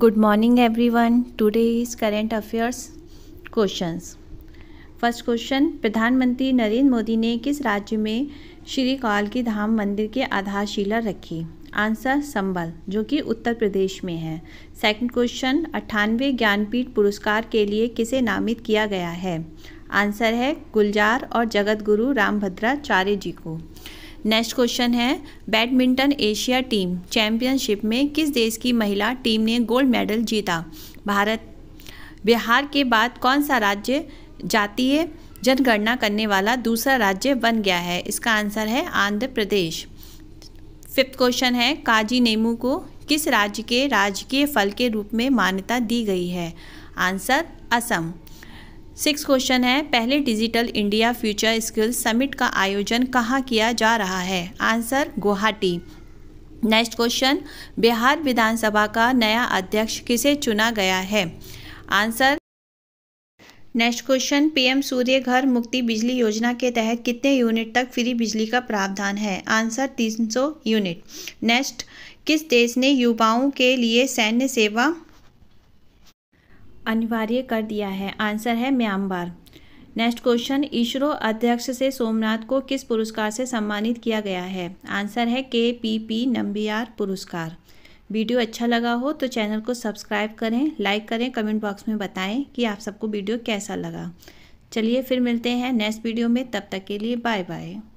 good morning everyone today is current affairs question first question प्रधानमंत्री नरेंद्र मोदी ने किस राज्य में श्री काल की धाम मंदिर की आधारशिला रखी आंसर संबल जो कि उत्तर प्रदेश में है सेकंड क्वेश्चन अट्ठानवे ज्ञानपीठ पुरस्कार के लिए किसे नामित किया गया है आंसर है गुलजार और जगत गुरु रामभद्राचार्य जी को नेक्स्ट क्वेश्चन है बैडमिंटन एशिया टीम चैंपियनशिप में किस देश की महिला टीम ने गोल्ड मेडल जीता भारत बिहार के बाद कौन सा राज्य जातीय जनगणना करने वाला दूसरा राज्य बन गया है इसका आंसर है आंध्र प्रदेश फिफ्थ क्वेश्चन है काजी नेमू को किस राज्य के राजकीय फल के रूप में मान्यता दी गई है आंसर असम सिक्स क्वेश्चन है पहले digital India future skills summit का आयोजन कहाँ किया जा रहा है answer Guwahati next question Bihar Vidhan Sabha नया अध्यक्ष किसे चुना गया है answer next question PM Surya Ghar Mukti बिजली योजना के तहत कितने यूनिट तक फ्री बिजली का प्रावधान है आंसर 300 यूनिट नेक्स्ट किस देश ने युवाओं के लिए सैन्य सेवा अनिवार्य कर दिया है आंसर है म्यांमार नेक्स्ट क्वेश्चन इसरो अध्यक्ष से सोमनाथ को किस पुरस्कार से सम्मानित किया गया है आंसर है के पी पी नंबियार पुरस्कार वीडियो अच्छा लगा हो तो चैनल को सब्सक्राइब करें लाइक करें कमेंट बॉक्स में बताएं कि आप सबको वीडियो कैसा लगा चलिए फिर मिलते हैं नेक्स्ट वीडियो में तब तक के लिए बाय बाय